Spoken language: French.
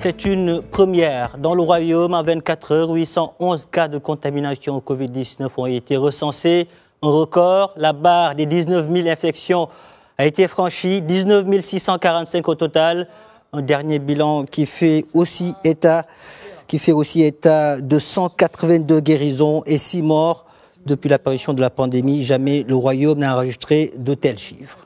C'est une première. Dans le royaume, en 24 heures, 811 cas de contamination au Covid-19 ont été recensés. Un record, la barre des 19 000 infections a été franchie, 19 645 au total. Un dernier bilan qui fait aussi état, qui fait aussi état de 182 guérisons et 6 morts. Depuis l'apparition de la pandémie, jamais le royaume n'a enregistré de tels chiffres.